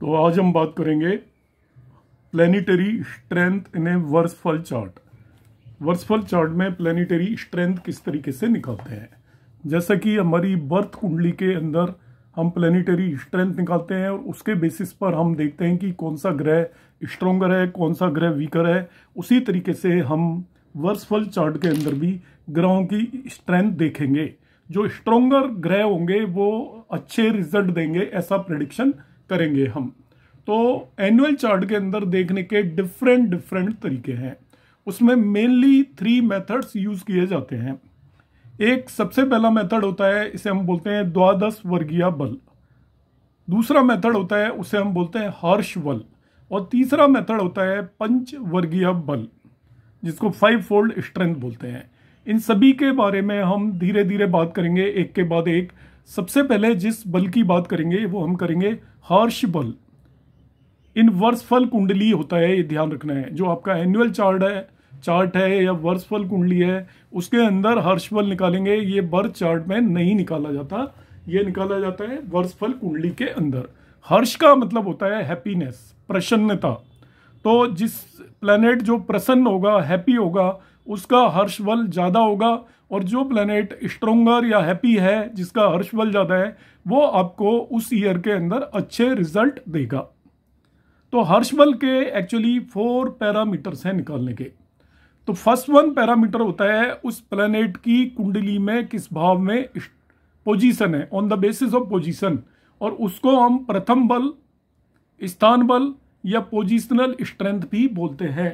तो आज हम बात करेंगे planetary strength in a varshphal chart varshphal chart में प्लेनिटरी स्ट्रेंथ किस तरीके से निकालते हैं जैसा कि हमारी बर्थ कुंडली के अंदर हम प्लेनिटरी स्ट्रेंथ निकालते हैं और उसके बेसिस पर हम देखते हैं कि कौन सा ग्रह स्ट्रोंगर है कौन सा ग्रह वीकर है उसी तरीके से हम वर्सफल चार्ट के अंदर भी ग्रहों की स्ट्रेंथ देखेंगे जो स्ट्रोंगर ग्रह होंगे वो अच्छे रिजल्ट देंगे ऐसा प्रडिक्शन करेंगे हम तो एनुअल चार्ट के अंदर देखने के डिफरेंट डिफरेंट तरीके हैं उसमें मेनली थ्री मेथड्स यूज किए जाते हैं एक सबसे पहला मेथड होता है इसे हम बोलते हैं द्वादश वर्गीय बल दूसरा मेथड होता है उसे हम बोलते हैं हर्ष बल और तीसरा मेथड होता है पंच वर्गीय बल जिसको फाइव फोल्ड स्ट्रेंथ बोलते हैं इन सभी के बारे में हम धीरे धीरे बात करेंगे एक के बाद एक सबसे पहले जिस बल की बात करेंगे वो हम करेंगे हर्ष बल इन वर्षफल कुंडली होता है ये ध्यान रखना है जो आपका एनुअल चार्ट है चार्ट है या वर्षफल कुंडली है उसके अंदर हर्ष बल निकालेंगे ये बर्थ चार्ट में नहीं निकाला जाता ये निकाला जाता है वर्षफल कुंडली के अंदर हर्ष का मतलब होता है हैप्पीनेस प्रसन्नता तो जिस प्लेनेट जो प्रसन्न होगा हैप्पी होगा उसका हर्ष बल ज़्यादा होगा और जो प्लेनेट स्ट्रोंगर या हैप्पी है जिसका हर्ष बल ज़्यादा है वो आपको उस ईयर के अंदर अच्छे रिजल्ट देगा तो हर्ष बल के एक्चुअली फोर पैरामीटर्स हैं निकालने के तो फर्स्ट वन पैरामीटर होता है उस प्लेनेट की कुंडली में किस भाव में पोजीशन है on the basis of position और उसको हम प्रथम बल स्थान बल या पोजिशनल स्ट्रेंथ भी बोलते हैं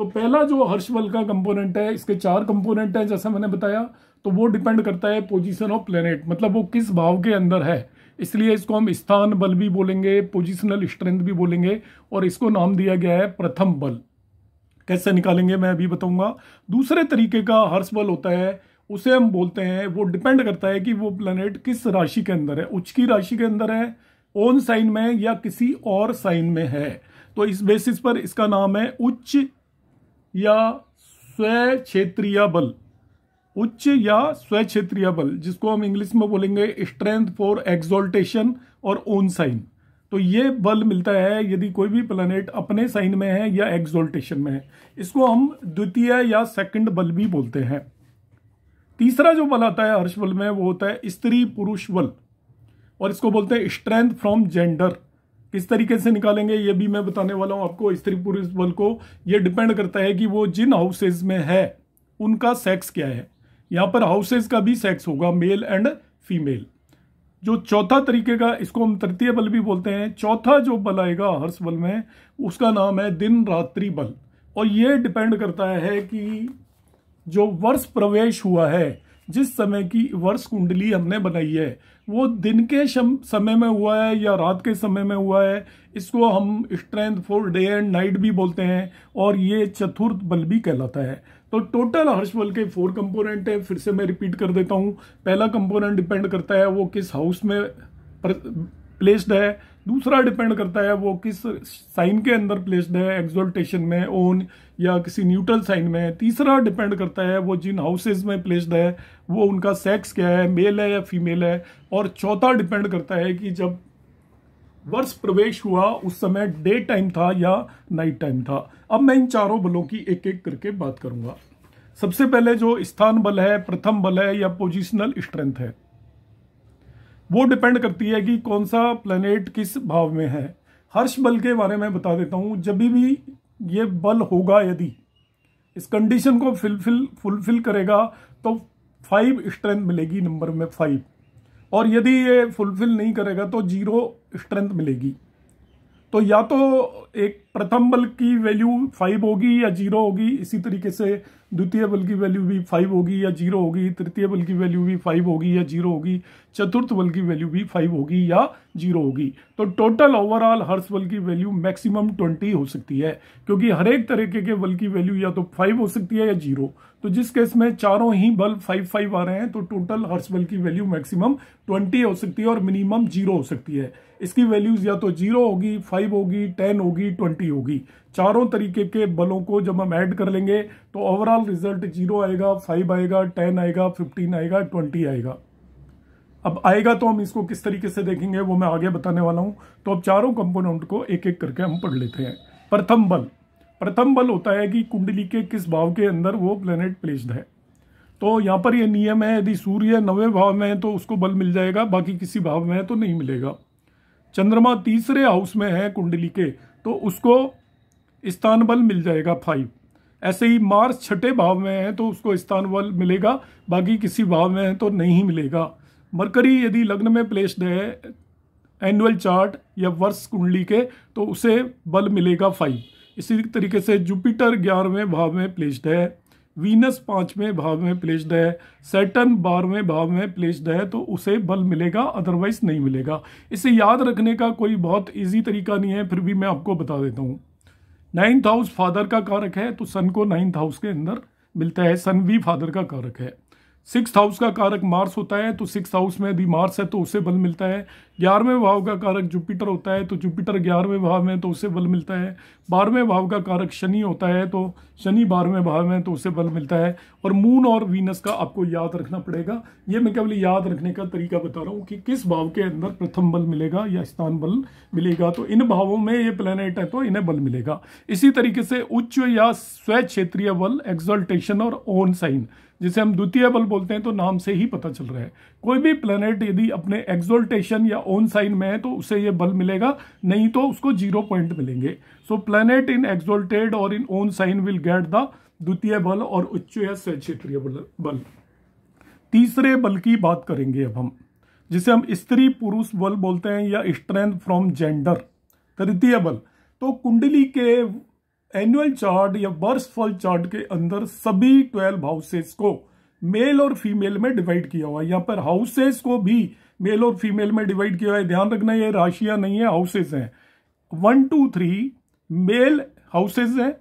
तो पहला जो हर्षवल का कंपोनेंट है इसके चार कंपोनेंट हैं जैसा मैंने बताया तो वो डिपेंड करता है पोजीशन ऑफ प्लेनेट मतलब वो किस भाव के अंदर है इसलिए इसको हम स्थान बल भी बोलेंगे पोजिशनल स्ट्रेंथ भी बोलेंगे और इसको नाम दिया गया है प्रथम बल कैसे निकालेंगे मैं अभी बताऊंगा दूसरे तरीके का हर्ष बल होता है उसे हम बोलते हैं वो डिपेंड करता है कि वो प्लेनेट किस राशि के अंदर है उच्च की राशि के अंदर है ओन साइन में या किसी और साइन में है तो इस बेसिस पर इसका नाम है उच्च या स्व क्षेत्रीय बल उच्च या स्व क्षेत्रीय बल जिसको हम इंग्लिश में बोलेंगे स्ट्रेंथ फॉर एक्सोल्टेशन और ओन साइन तो ये बल मिलता है यदि कोई भी प्लानट अपने साइन में है या एक्सोल्टेशन में है इसको हम द्वितीय या सेकंड बल भी बोलते हैं तीसरा जो बल आता है हर्ष बल में वो होता है स्त्री पुरुष बल और इसको बोलते हैं स्ट्रेंथ फ्रॉम जेंडर किस तरीके से निकालेंगे ये भी मैं बताने वाला हूँ आपको स्त्री पुरुष बल को ये डिपेंड करता है कि वो जिन हाउसेज में है उनका सेक्स क्या है यहाँ पर हाउसेज का भी सेक्स होगा मेल एंड फीमेल जो चौथा तरीके का इसको हम तृतीय बल भी बोलते हैं चौथा जो बल आएगा हर्ष बल में उसका नाम है दिन रात्रि बल और ये डिपेंड करता है कि जो वर्ष प्रवेश हुआ है जिस समय की वर्ष कुंडली हमने बनाई है वो दिन के समय में हुआ है या रात के समय में हुआ है इसको हम strength for day and night भी बोलते हैं और ये चतुर्थ बल भी कहलाता है तो टोटल हर्ष बल के फोर कंपोनेंट है फिर से मैं रिपीट कर देता हूँ पहला कंपोनेंट डिपेंड करता है वो किस हाउस में प्लेस्ड है दूसरा डिपेंड करता है वो किस साइन के अंदर प्लेस्ड है एक्सोल्टेशन में ओन या किसी न्यूट्रल साइन में तीसरा डिपेंड करता है वो जिन हाउसेज में प्लेस्ड है वो उनका सेक्स क्या है मेल है या फीमेल है और चौथा डिपेंड करता है कि जब वर्ष प्रवेश हुआ उस समय डे टाइम था या नाइट टाइम था अब मैं इन चारों बलों की एक एक करके बात करूंगा सबसे पहले जो स्थान बल है प्रथम बल है या पोजिशनल स्ट्रेंथ है वो डिपेंड करती है कि कौन सा प्लेनेट किस भाव में है हर्ष बल के बारे में बता देता हूँ जब भी ये बल होगा यदि इस कंडीशन को फुलफिल फुलफिल करेगा तो फाइव स्ट्रेंथ मिलेगी नंबर में फाइव और यदि ये फुलफिल नहीं करेगा तो जीरो स्ट्रेंथ मिलेगी तो या तो एक प्रथम बल की वैल्यू फाइव होगी या जीरो होगी इसी तरीके से द्वितीय बल की वैल्यू भी फाइव होगी या जीरो होगी तृतीय बल की वैल्यू भी फाइव होगी या जीरो होगी चतुर्थ बल की वैल्यू भी फाइव होगी या जीरो होगी तो टोटल ओवरऑल हर्ष बल की वैल्यू मैक्सिमम ट्वेंटी हो सकती है क्योंकि हर एक तरीके के बल की वैल्यू या तो फाइव हो सकती है या जीरो तो जिस केस में चारों ही बल फाइव फाइव आ रहे हैं तो टोटल हर्ष बल की वैल्यू मैक्सिमम ट्वेंटी हो सकती है और मिनिमम जीरो हो सकती है इसकी वैल्यूज या तो जीरो होगी फाइव होगी टेन होगी ट्वेंटी होगी चारों तरीके के बलों को जब हम ऐड कर लेंगे तो ओवरऑल रिजल्ट जीरो आएगा फाइव आएगा टेन आएगा फिफ्टीन आएगा ट्वेंटी आएगा अब आएगा तो हम इसको किस तरीके से देखेंगे वो मैं आगे बताने वाला हूँ तो अब चारों कंपोनेंट को एक एक करके हम पढ़ लेते हैं प्रथम बल प्रथम बल होता है कि कुंडली के किस भाव के अंदर वो प्लेनेट प्लेस्ड है तो यहाँ पर ये नियम है यदि सूर्य नवे भाव में है तो उसको बल मिल जाएगा बाकी किसी भाव में है तो नहीं मिलेगा चंद्रमा तीसरे हाउस में है कुंडली के तो उसको स्थानबल मिल जाएगा फाइव ऐसे ही मार्स छठे भाव में है तो उसको स्थानबल मिलेगा बाकी किसी भाव में है तो नहीं मिलेगा मरकरी यदि लग्न में प्लेस्ड है एनुअल चार्ट या वर्ष कुंडली के तो उसे बल मिलेगा फाइव इसी तरीके से जुपिटर ग्यारहवें भाव में प्लेस्ड है वीनस पाँचवें भाव में प्लेस्ड है सेटन बारहवें भाव में प्लेस्ड है तो उसे बल मिलेगा अदरवाइज नहीं मिलेगा इसे याद रखने का कोई बहुत इजी तरीका नहीं है फिर भी मैं आपको बता देता हूँ नाइन्थ हाउस फादर का कारक है तो सन को नाइन्थ हाउस के अंदर मिलता है सन भी फादर का कारक है सिक्स हाउस का कारक मार्स होता है तो सिक्स हाउस में यदि मार्स है तो उसे बल मिलता है ग्यारहवें भाव का कारक जुपिटर होता है तो जुपिटर ग्यारहवें भाव में तो उसे बल मिलता है बारहवें भाव का कारक शनि होता है तो शनि बारहवें भाव में तो उसे बल मिलता है और मून और वीनस का आपको याद रखना पड़ेगा ये मैं केवल याद रखने का तरीका बता रहा हूँ कि किस भाव के अंदर प्रथम बल मिलेगा या स्थान बल मिलेगा तो इन भावों में ये प्लेनेट है तो इन्हें बल मिलेगा इसी तरीके से उच्च या क्षेत्रीय बल एक्जल्टेशन और ओन साइन जिसे हम द्वितीय बल बोलते हैं तो नाम से ही पता चल रहा है कोई भी प्लेनेट यदि अपने एक्सोल्टेशन या ओन साइन में है तो उसे ये बल मिलेगा नहीं तो उसको जीरो पॉइंट मिलेंगे सो प्लेनेट इन एक्सोल्टेड और in own sign will get the द्वितीय बल और उच्च या क्षेत्रीय बल तीसरे बल की बात करेंगे अब हम जिसे हम स्त्री पुरुष बल बोलते हैं या स्ट्रेंथ फ्रॉम जेंडर तृतीय बल तो कुंडली के एनुअल चार्ट या वर्ष फल चार्ट के अंदर सभी ट्वेल्व हाउसेस को मेल और फीमेल में डिवाइड किया हुआ है यहाँ पर हाउसेस को भी मेल और फीमेल में डिवाइड किया हुआ है ध्यान रखना ये राशियां नहीं है हाउसेस हैं one two three male houses हैं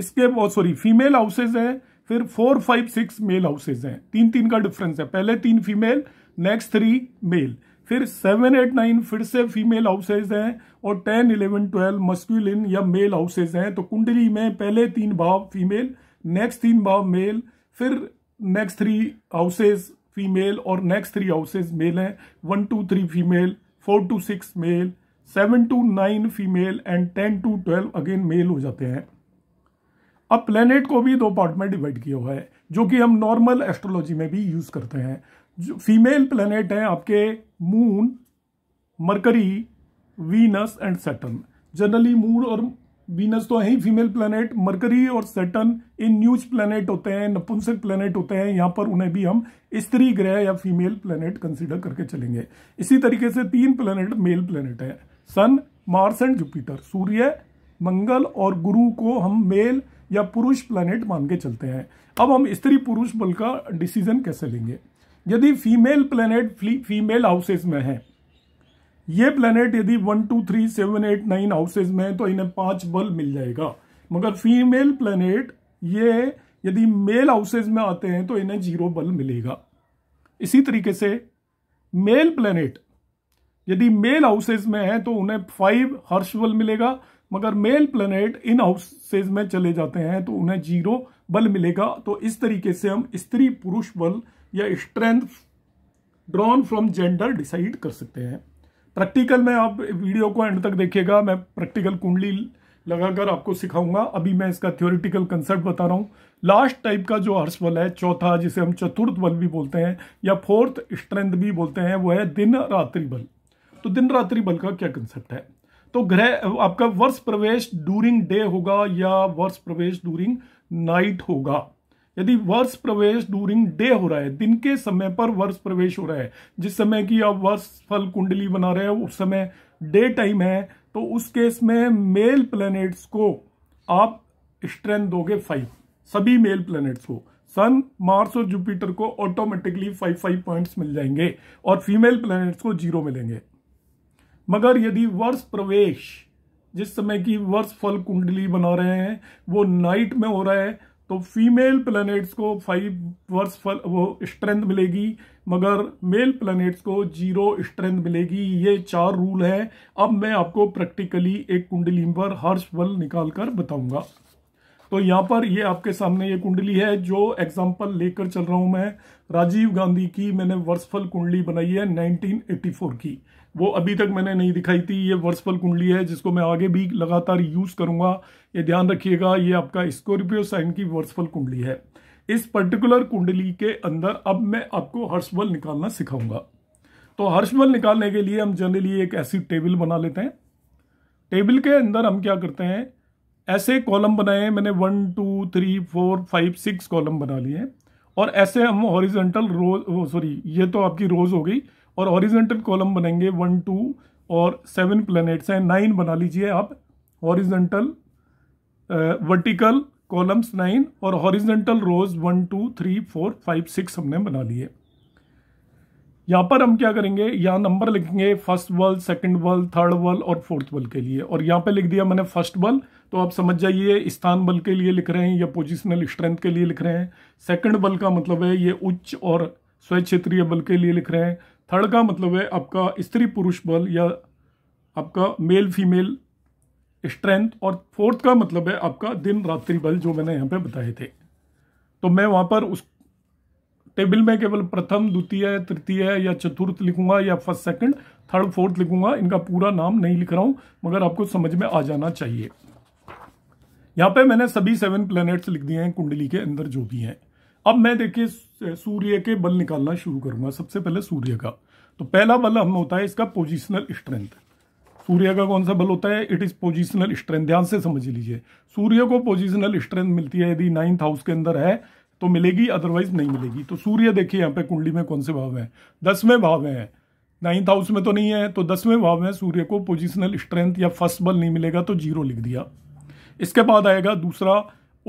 इसके बहुत सॉरी फीमेल हाउसेज हैं फिर four five six male houses हैं तीन तीन का डिफरेंस है पहले तीन फीमेल नेक्स्ट थ्री मेल फिर सेवन एट नाइन फिर से फीमेल हाउसेज हैं और टेन इलेवन ट्वेल्व मस्क्यूलिन या मेल हाउसेज हैं तो कुंडली में पहले तीन भाव फीमेल नेक्स्ट तीन भाव मेल फिर नेक्स्ट थ्री हाउसेज फीमेल और नेक्स्ट थ्री हाउसेज मेल हैं one two three female four to six male seven to nine female and ten to twelve again male हो जाते हैं अब प्लेनेट को भी दो पार्ट में डिवाइड किया हुआ है जो कि हम नॉर्मल एस्ट्रोलॉजी में भी यूज करते हैं जो फीमेल प्लेनेट हैं आपके moon Mercury Venus and Saturn generally moon और वीनस तो है ही फीमेल प्लेनेट मरकरी और सेटन इन न्यूज प्लेनेट होते हैं नपुंसक प्लेनेट होते हैं यहां पर उन्हें भी हम स्त्री ग्रह या फीमेल प्लेनेट कंसीडर करके चलेंगे इसी तरीके से तीन प्लेनेट मेल प्लेनेट हैं सन मार्स एंड जुपिटर सूर्य मंगल और गुरु को हम मेल या पुरुष प्लेनेट मान के चलते हैं अब हम स्त्री पुरुष बल का डिसीजन कैसे लेंगे यदि फीमेल प्लेनेट फीमेल हाउसेज में है ये प्लेनेट यदि one two three seven eight nine houses में है तो इन्हें पांच बल मिल जाएगा मगर फीमेल प्लेनेट ये यदि मेल हाउसेज में आते हैं तो इन्हें जीरो बल मिलेगा इसी तरीके से मेल प्लेनेट यदि मेल हाउसेज में है तो उन्हें फाइव हर्ष बल मिलेगा मगर मेल प्लेनेट इन हाउसेज में चले जाते हैं तो उन्हें जीरो बल मिलेगा तो इस तरीके से हम स्त्री पुरुष बल या strength drawn from gender decide कर सकते हैं प्रैक्टिकल में आप वीडियो को एंड तक देखिएगा मैं प्रैक्टिकल कुंडली लगाकर आपको सिखाऊंगा अभी मैं इसका थ्योरिटिकल कंसेप्ट बता रहा हूँ लास्ट टाइप का जो हर्ष बल है चौथा जिसे हम चतुर्थ बल भी बोलते हैं या फोर्थ स्ट्रेंथ भी बोलते हैं वो है दिन रात्रि बल तो दिन रात्रि बल का क्या कंसेप्ट है तो ग्रह आपका वर्ष प्रवेश डूरिंग डे होगा या वर्ष प्रवेश डूरिंग नाइट होगा यदि वर्ष प्रवेश डूरिंग डे हो रहा है दिन के समय पर वर्ष प्रवेश हो रहा है जिस समय की आप वर्ष फल कुंडली बना रहे हो उस समय डे टाइम है तो उस केस में मेल प्लैनेट्स को आप स्ट्रेंथ दोगे फाइव सभी मेल प्लैनेट्स को सन मार्स और जुपिटर को ऑटोमेटिकली फाइव फाइव पॉइंट्स मिल जाएंगे और फीमेल प्लैनेट्स को जीरो मिलेंगे मगर यदि वर्ष प्रवेश जिस समय की वर्ष फल कुंडली बना रहे हैं वो नाइट में हो रहा है तो फीमेल प्लैनेट्स को फाइव वर्स फल वो स्ट्रेंथ मिलेगी मगर मेल प्लैनेट्स को जीरो स्ट्रेंथ मिलेगी ये चार रूल है अब मैं आपको प्रैक्टिकली एक कुंडली पर हर्ष बल निकाल कर बताऊंगा तो यहाँ पर ये आपके सामने ये कुंडली है जो एग्जाम्पल लेकर चल रहा हूँ मैं राजीव गांधी की मैंने वर्षफल कुंडली बनाई है 1984 की वो अभी तक मैंने नहीं दिखाई थी ये वर्षफल कुंडली है जिसको मैं आगे भी लगातार यूज़ करूँगा ये ध्यान रखिएगा ये आपका स्कॉर्पियो साइन की वर्षफल कुंडली है इस पर्टिकुलर कुंडली के अंदर अब मैं आपको हर्षबल निकालना सिखाऊंगा तो हर्षबल निकालने के लिए हम जनरली एक ऐसी टेबल बना लेते हैं टेबल के अंदर हम क्या करते हैं ऐसे कॉलम बनाए हैं मैंने one two three four five six column बना लिए हैं और ऐसे हम हॉरिजेंटल रोज सॉरी ये तो आपकी रोज हो गई और हॉरिजेंटल कॉलम बनाएंगे वन टू और सेवन प्लैनेट्स हैं नाइन बना लीजिए आप हॉरिजेंटल वर्टिकल कॉलम्स नाइन और horizontal rows one two three four five six हमने बना लिए यहाँ पर हम क्या करेंगे यहाँ नंबर लिखेंगे फर्स्ट वर्ल्ड सेकंड बल थर्ड बल और फोर्थ बल के लिए और यहाँ पे लिख दिया मैंने फर्स्ट बल तो आप समझ जाइए स्थान बल के लिए लिख रहे हैं या पोजिशनल स्ट्रेंथ के लिए लिख रहे हैं सेकंड बल का मतलब है ये उच्च और स्वयं क्षेत्रीय बल के लिए लिख रहे हैं थर्ड का मतलब है आपका स्त्री पुरुष बल या आपका मेल फीमेल स्ट्रेंथ और फोर्थ का मतलब है आपका दिन रात्रि बल जो मैंने यहाँ पे बताए थे तो मैं वहाँ पर उस टेबल में केवल प्रथम द्वितीय तृतीय या चतुर्थ लिखूंगा या फर्स्ट सेकंड थर्ड फोर्थ लिखूंगा इनका पूरा नाम नहीं लिख रहा हूं मगर आपको समझ में आ जाना चाहिए यहाँ पे मैंने सभी सेवन प्लैनेट्स लिख दिए हैं कुंडली के अंदर जो भी हैं अब मैं देखिए सूर्य के बल निकालना शुरू करूंगा सबसे पहले सूर्य का तो पहला बल हम होता है इसका पोजिशनल स्ट्रेंथ सूर्य का कौन सा बल होता है इट इज पोजिशनल स्ट्रेंथ ध्यान से समझ लीजिए सूर्य को पोजिशनल स्ट्रेंथ मिलती है यदि नाइन्थ हाउस के अंदर है तो मिलेगी अदरवाइज नहीं मिलेगी तो सूर्य देखिए यहाँ पे कुंडली में कौन से भाव हैं दसवें भाव में है नाइन्थ हाउस में तो नहीं है तो दसवें भाव में सूर्य को पोजिशनल स्ट्रेंथ या फर्स्ट बल नहीं मिलेगा तो जीरो लिख दिया इसके बाद आएगा दूसरा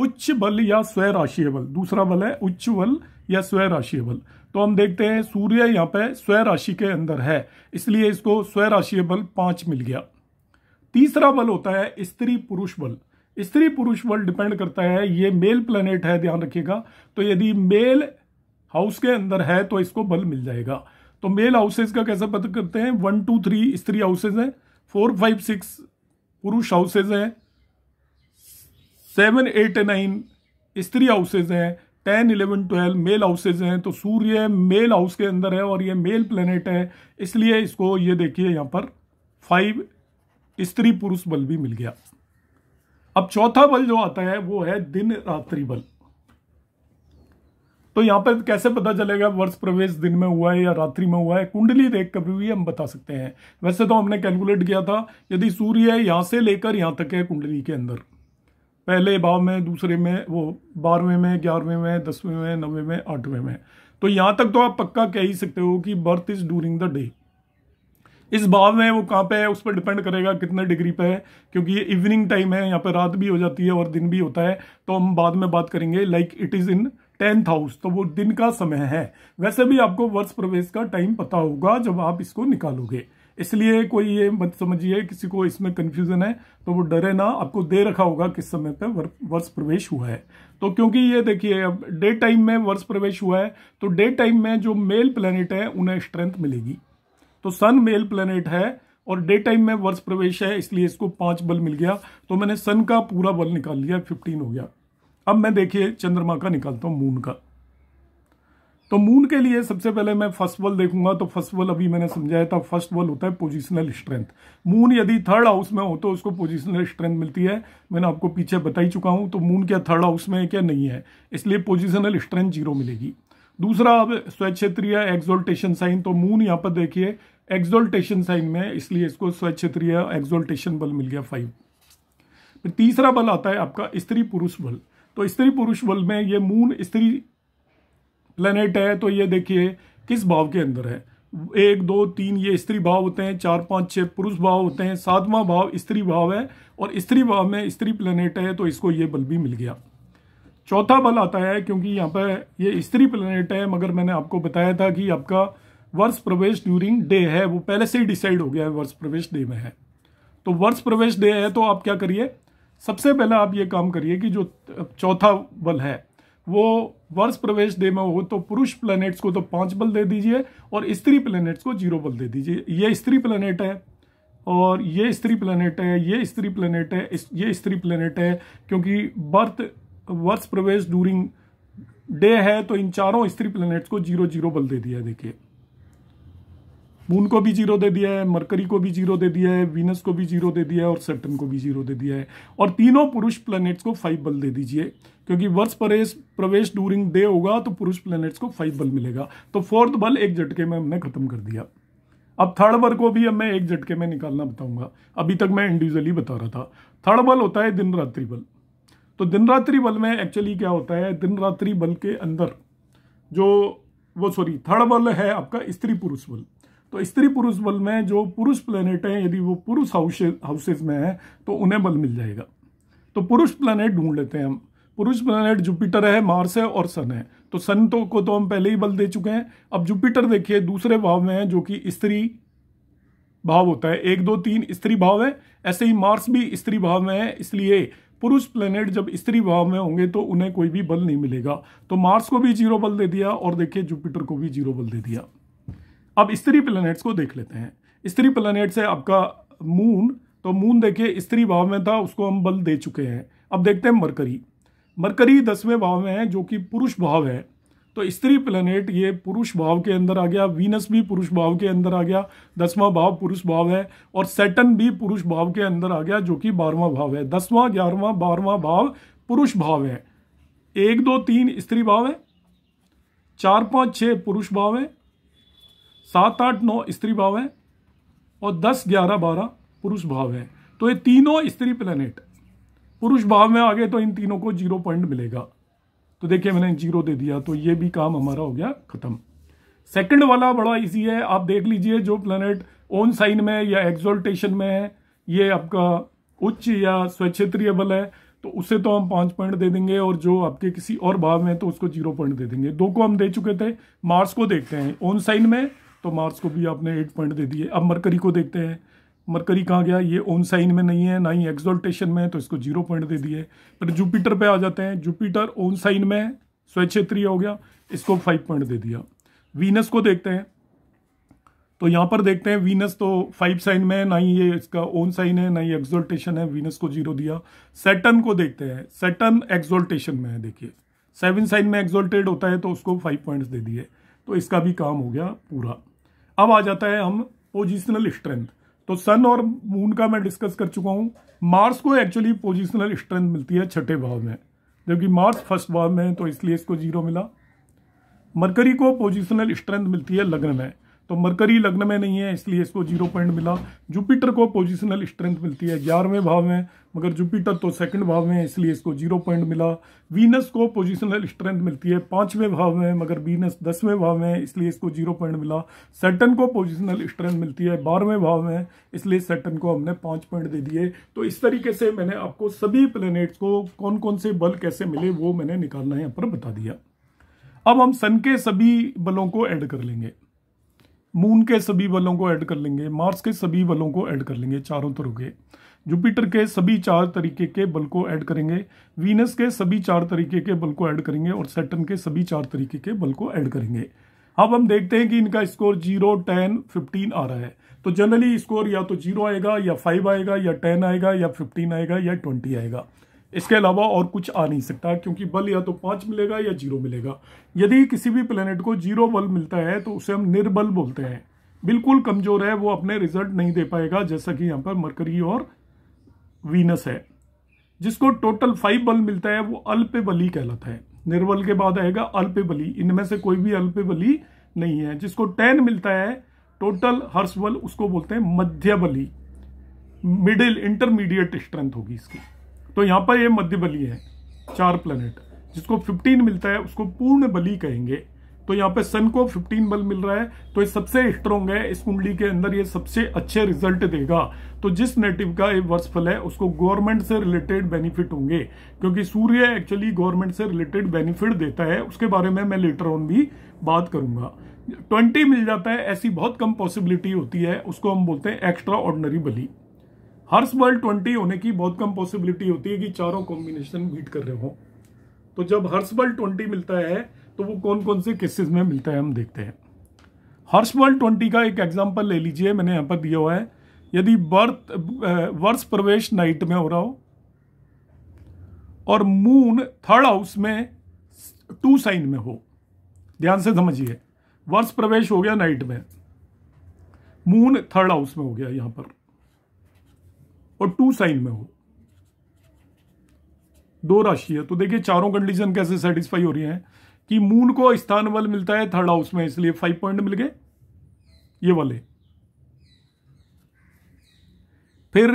उच्च बल या स्व राशि बल दूसरा बल है उच्च बल या स्व राशि बल तो हम देखते हैं सूर्य यहाँ पे स्व राशि के अंदर है इसलिए इसको स्व राशि बल पांच मिल गया तीसरा बल होता है स्त्री पुरुष बल स्त्री पुरुष वर्ल्ड डिपेंड करता है ये मेल प्लेनेट है ध्यान रखिएगा तो यदि मेल हाउस के अंदर है तो इसको बल मिल जाएगा तो मेल हाउसेज का कैसे पता करते हैं वन टू थ्री स्त्री हाउसेज हैं फोर फाइव सिक्स पुरुष हाउसेज हैं सेवन एट नाइन स्त्री हाउसेज हैं ten eleven twelve male houses हैं तो सूर्य मेल हाउस के अंदर है और ये मेल प्लेनेट है इसलिए इसको ये देखिए यहाँ पर फाइव स्त्री पुरुष बल भी मिल गया अब चौथा बल जो आता है वो है दिन रात्रि बल तो यहां पर कैसे पता चलेगा वर्ष प्रवेश दिन में हुआ है या रात्रि में हुआ है कुंडली देख कर भी हम बता सकते हैं वैसे तो हमने कैलकुलेट किया था यदि सूर्य यहां से लेकर यहां तक है कुंडली के अंदर पहले भाव में दूसरे में वो बारहवें में ग्यारहवें में दसवें में नवे में आठवें में तो यहां तक तो आप पक्का कह ही सकते हो कि birth is during the day इस भाव में वो कहाँ पे है उस पर डिपेंड करेगा कितने डिग्री पे है क्योंकि ये इवनिंग टाइम है यहाँ पे रात भी हो जाती है और दिन भी होता है तो हम बाद में बात करेंगे like it is in tenth house तो वो दिन का समय है वैसे भी आपको वर्ष प्रवेश का टाइम पता होगा जब आप इसको निकालोगे इसलिए कोई ये मत समझिए किसी को इसमें कन्फ्यूजन है तो वो डरे ना आपको दे रखा होगा किस समय पे वर्ष प्रवेश हुआ है तो क्योंकि ये देखिए अब डे टाइम में वर्ष प्रवेश हुआ है तो डे टाइम में जो मेल प्लेनेट है उन्हें स्ट्रेंथ मिलेगी तो सन मेल प्लेनेट है और डे टाइम में वर्ष प्रवेश है इसलिए इसको पांच बल मिल गया तो मैंने सन का पूरा बल निकाल लिया फिफ्टीन हो गया अब मैं देखिए चंद्रमा का निकालता हूं मून का तो मून के लिए सबसे पहले मैं फर्स्ट बल देखूंगा तो फर्स्ट बल अभी मैंने समझाया था फर्स्ट बल होता है पोजिशनल स्ट्रेंथ मून यदि थर्ड हाउस में हो तो उसको पोजिशनल स्ट्रेंथ मिलती है मैंने आपको पीछे बताई चुका हूं तो मून क्या थर्ड हाउस में है क्या नहीं है इसलिए पोजिशनल स्ट्रेंथ जीरो मिलेगी दूसरा अब स्वक्षेत्रीय एक्सोल्टेशन साइन तो मून यहाँ पर देखिए एक्सोल्टेशन साइन में इसलिए इसको स्वक्षेत्रीय एक्सोल्टेशन बल मिल गया फाइव फिर तीसरा बल आता है आपका स्त्री पुरुष बल तो स्त्री पुरुष बल में ये मून स्त्री प्लेनेट है तो ये देखिए किस भाव के अंदर है एक दो तीन ये स्त्री भाव होते हैं चार पाँच छह पुरुष भाव होते हैं सातवां भाव स्त्री भाव है और स्त्री भाव में स्त्री प्लेनेट है तो इसको ये बल भी मिल गया चौथा बल आता है क्योंकि यहाँ पर ये स्त्री प्लेनेट है मगर मैंने आपको बताया था कि आपका वर्ष प्रवेश ड्यूरिंग डे है वो पहले से ही डिसाइड हो गया है वर्ष प्रवेश डे में है तो वर्ष प्रवेश डे है तो आप क्या करिए सबसे पहले आप ये काम करिए कि जो चौथा बल है वो वर्ष प्रवेश डे में हो तो पुरुष प्लैनेट्स को तो पांच बल दे दीजिए और स्त्री प्लैनेट्स को जीरो बल दे दीजिए ये स्त्री प्लैनेट है और ये स्त्री प्लैनेट है ये स्त्री प्लैनेट है ये स्त्री प्लैनेट है क्योंकि बर्थ वर्ष प्रवेश डूरिंग डे है तो इन चारों स्त्री प्लैनेट्स को जीरो जीरो बल दे दिया है देखिए मून को भी जीरो दे दिया है मरकरी को भी जीरो दे दिया है वीनस को भी जीरो दे दिया है और सेटन को भी जीरो दे दिया है और तीनों पुरुष प्लैनेट्स को फाइव बल दे दीजिए क्योंकि वर्ष प्रवेश प्रवेश डूरिंग डे होगा तो पुरुष प्लैनेट्स को फाइव बल मिलेगा तो फोर्थ बल एक झटके में हमने खत्म कर दिया अब थर्ड बल को भी अब मैं एक झटके में निकालना बताऊंगा अभी तक मैं इंडिविजुअली बता रहा था थर्ड बल होता है दिन रात्रि बल तो दिन रात्रि बल में एक्चुअली क्या होता है दिन रात्रि बल के अंदर जो वो सॉरी थर्ड बल है आपका स्त्री पुरुष बल तो स्त्री पुरुष बल में जो पुरुष प्लेनेट हैं यदि वो पुरुष हाउसेज में हैं तो उन्हें बल मिल जाएगा तो पुरुष प्लेनेट ढूंढ लेते हैं हम पुरुष प्लेनेट जुपिटर है मार्स है और सन है तो सन तो को तो हम पहले ही बल दे चुके हैं अब जुपिटर देखिए दूसरे भाव में है जो कि स्त्री भाव होता है एक दो तीन स्त्री भाव है ऐसे ही मार्स भी स्त्री भाव में है इसलिए पुरुष प्लेनेट जब स्त्री भाव में होंगे तो उन्हें कोई भी बल नहीं मिलेगा तो मार्स को भी जीरो बल दे दिया और देखिए जुपिटर को भी जीरो बल दे दिया अब स्त्री प्लेनेट्स को देख लेते हैं स्त्री प्लेनेट से आपका मून तो मून देखिए स्त्री भाव में था उसको हम बल दे चुके हैं अब देखते हैं मरकरी मरकरी दसवें भाव में है जो कि पुरुष भाव है तो स्त्री प्लेनेट ये पुरुष भाव के अंदर आ गया वीनस भी पुरुष भाव के अंदर आ गया दसवां भाव पुरुष भाव है और सेटन भी पुरुष भाव के अंदर आ गया जो कि बारहवां भाव है दसवां ग्यारहवां बारहवां भाव पुरुष भाव है एक दो तीन स्त्री भाव है चार पाँच छः पुरुष भाव है सात आठ नौ स्त्री भाव है और दस ग्यारह बारह पुरुष भाव है तो ये तीनों स्त्री प्लेनेट पुरुष भाव में आ गए तो इन तीनों को जीरो पॉइंट मिलेगा तो देखिए मैंने जीरो दे दिया तो ये भी काम हमारा हो गया खत्म सेकंड वाला बड़ा इजी है आप देख लीजिए जो प्लैनेट ओन साइन में या एक्सोल्टेशन में है ये आपका उच्च या स्वच्छेत्रीय बल है तो उसे तो हम पांच पॉइंट दे देंगे और जो आपके किसी और भाव में तो उसको जीरो पॉइंट दे देंगे दो को हम दे चुके थे मार्स को देखते हैं ओन साइन में तो मार्स को भी आपने एट पॉइंट दे दिए अब मरकरी को देखते हैं मरकरी कहाँ गया ये ओन साइन में नहीं है ना ही एक्सोल्टेशन में तो इसको जीरो पॉइंट दे दिए पर जुपिटर पे आ जाते हैं जुपिटर ओन साइन में स्वच्छेत्रीय हो गया इसको फाइव पॉइंट दे दिया वीनस को देखते हैं तो यहाँ पर देखते हैं वीनस तो फाइव साइन में ना ही ये इसका ओन साइन है ना ही एक्सोल्टेशन है वीनस को जीरो दिया सेटन को देखते हैं सेटन एक्सोल्टेशन में है देखिए सेवन साइन में एक्सोल्टेड होता है तो उसको फाइव पॉइंट्स दे दिए तो इसका भी काम हो गया पूरा अब आ जाता है हम पोजिशनल स्ट्रेंथ तो सन और मून का मैं डिस्कस कर चुका हूँ मार्स को एक्चुअली पोजिशनल स्ट्रेंथ मिलती है छठे भाव में जबकि मार्स फर्स्ट भाव में है तो इसलिए इसको जीरो मिला मरकरी को पोजिशनल स्ट्रेंथ मिलती है लग्न में तो मरकरी लग्न में नहीं है इसलिए इसको जीरो पॉइंट मिला जुपिटर को पोजिशनल स्ट्रेंथ मिलती है ग्यारहवें भाव में मगर जुपिटर तो सेकंड भाव में है इसलिए इसको जीरो पॉइंट मिला वीनस को पोजिशनल स्ट्रेंथ मिलती है पांचवें भाव में मगर वीनस दसवें भाव में है इसलिए इसको जीरो पॉइंट मिला सेटन को पोजिशनल स्ट्रेंथ मिलती है बारहवें भाव में इसलिए सेटन को हमने पाँच पॉइंट दे दिए तो इस तरीके से मैंने आपको सभी प्लेनेट्स को कौन कौन से बल कैसे मिले वो मैंने निकालना यहाँ पर बता दिया अब हम सन के सभी बलों को ऐड कर लेंगे मून के सभी बलों को ऐड कर लेंगे मार्स के सभी बलों को ऐड कर लेंगे चारों तरह के जुपिटर के सभी चार तरीके के बल को ऐड करेंगे वीनस के सभी चार तरीके के बल को ऐड करेंगे और सेटन के सभी चार तरीके के बल को ऐड करेंगे अब हम देखते हैं कि इनका स्कोर जीरो टेन फिफ्टीन आ रहा है तो जनरली स्कोर या तो जीरो आएगा या फाइव आएगा या टेन आएगा या फिफ्टीन आएगा या ट्वेंटी आएगा इसके अलावा और कुछ आ नहीं सकता क्योंकि बल या तो पांच मिलेगा या जीरो मिलेगा यदि किसी भी प्लेनेट को जीरो बल मिलता है तो उसे हम निर्बल बोलते हैं बिल्कुल कमज़ोर है वो अपने रिजल्ट नहीं दे पाएगा जैसा कि यहाँ पर मरकरी और वीनस है जिसको टोटल फाइव बल मिलता है वो अल्प बली कहलाता है निर्बल के बाद आएगा अल्प बली इनमें से कोई भी अल्प बली नहीं है जिसको टेन मिलता है टोटल हर्ष बल उसको बोलते हैं मध्य बली मिडिल इंटरमीडिएट स्ट्रेंथ होगी इसकी तो यहाँ पर ये मध्य बली है चार प्लेनेट जिसको 15 मिलता है उसको पूर्ण बली कहेंगे तो यहाँ पे सन को 15 बल मिल रहा है तो ये सबसे स्ट्रोंग है इस कुंडली के अंदर ये सबसे अच्छे रिजल्ट देगा तो जिस नेटिव का ये वर्ष फल है उसको गवर्नमेंट से रिलेटेड बेनिफिट होंगे क्योंकि सूर्य एक्चुअली गवर्नमेंट से रिलेटेड बेनिफिट देता है उसके बारे में मैं लेटर ऑन भी बात करूंगा ट्वेंटी मिल जाता है ऐसी बहुत कम पॉसिबिलिटी होती है उसको हम बोलते हैं एक्स्ट्रा ऑर्डनरी बली हर्स वर्ल्ड ट्वेंटी होने की बहुत कम पॉसिबिलिटी होती है कि चारों कॉम्बिनेशन मीट कर रहे हो तो जब हर्ष वर्ल्ड ट्वेंटी मिलता है तो वो कौन कौन से केसेस में मिलता है हम देखते हैं हर्ष वर्ल्ड ट्वेंटी का एक एग्जाम्पल ले लीजिए मैंने यहाँ पर दिया हुआ है यदि बर्थ वर्ष प्रवेश नाइट में हो रहा हो और मून थर्ड हाउस में टू साइन में हो ध्यान से समझिए वर्ष प्रवेश हो गया नाइट में मून थर्ड हाउस में हो गया यहाँ पर और टू साइन में हो दो राशि है तो देखिए चारों कंडीशन कैसे सेटिस्फाई हो रही है कि मून को स्थान बल मिलता है थर्ड हाउस में इसलिए फाइव पॉइंट मिल गए ये वाले फिर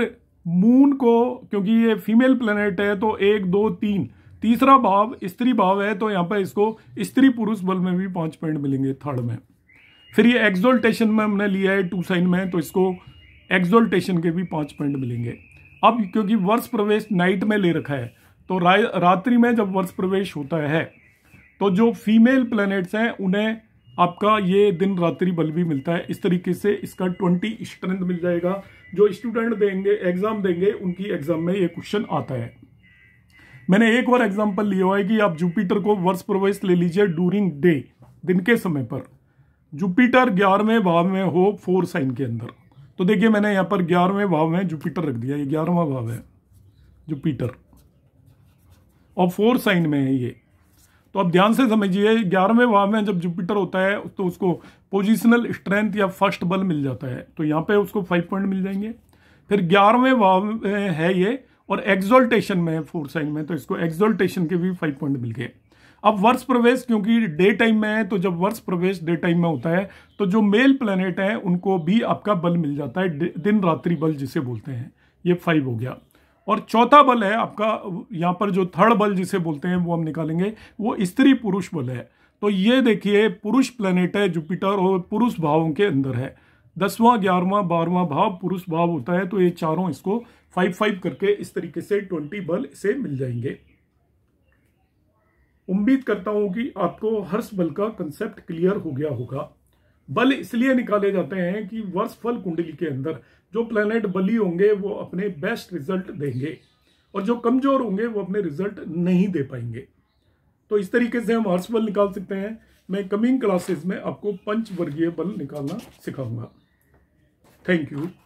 मून को क्योंकि ये फीमेल प्लेनेट है तो एक दो तीन तीसरा भाव स्त्री भाव है तो यहां पर इसको स्त्री पुरुष बल में भी पांच पॉइंट मिलेंगे थर्ड में फिर ये एक्सोल्टेशन में हमने लिया है टू साइन में तो इसको एग्जोल्टेशन के भी पाँच पॉइंट मिलेंगे अब क्योंकि वर्ष प्रवेश नाइट में ले रखा है तो रात्रि में जब वर्ष प्रवेश होता है तो जो फीमेल प्लैनेट्स हैं उन्हें आपका ये दिन रात्रि बल भी मिलता है इस तरीके से इसका ट्वेंटी स्ट्रेंथ मिल जाएगा जो स्टूडेंट देंगे एग्जाम देंगे उनकी एग्जाम में ये क्वेश्चन आता है मैंने एक और एग्जाम्पल लिया हुआ है कि आप जुपिटर को वर्ष प्रवेश ले लीजिए ड्यूरिंग डे दिन के समय पर जुपिटर ग्यारहवें भाव में हो फोर साइन के अंदर तो देखिए मैंने यहाँ पर ग्यारहवें भाव में जुपिटर रख दिया ये ग्यारहवा भाव है जुपिटर और फोर साइन में है ये तो आप ध्यान से समझिए ग्यारहवें भाव में जब जुपिटर होता है तो उसको पोजिशनल स्ट्रेंथ या फर्स्ट बल मिल जाता है तो यहाँ पर उसको फाइव पॉइंट मिल जाएंगे फिर ग्यारहवें भाव में है ये और एक्जोल्टेशन में है फोर साइन में तो इसको एक्जोल्टेशन के भी फाइव पॉइंट मिल गए अब वर्ष प्रवेश क्योंकि डे टाइम में है तो जब वर्ष प्रवेश डे टाइम में होता है तो जो मेल प्लेनेट हैं उनको भी आपका बल मिल जाता है दिन रात्रि बल जिसे बोलते हैं ये फाइव हो गया और चौथा बल है आपका यहाँ पर जो थर्ड बल जिसे बोलते हैं वो हम निकालेंगे वो स्त्री पुरुष बल है तो ये देखिए पुरुष प्लेनेट है जुपिटर और पुरुष भावों के अंदर है दसवां ग्यारहवां बारहवां भाव पुरुष भाव होता है तो ये चारों इसको फाइव फाइव करके इस तरीके से ट्वेंटी बल इसे मिल जाएंगे उम्मीद करता हूं कि आपको हर्ष बल का कंसेप्ट क्लियर हो गया होगा बल इसलिए निकाले जाते हैं कि वर्ष फल कुंडली के अंदर जो प्लेनेट बली होंगे वो अपने बेस्ट रिजल्ट देंगे और जो कमजोर होंगे वो अपने रिजल्ट नहीं दे पाएंगे तो इस तरीके से हम हर्ष बल निकाल सकते हैं मैं कमिंग क्लासेस में आपको पंचवर्गीय बल निकालना सिखाऊंगा थैंक यू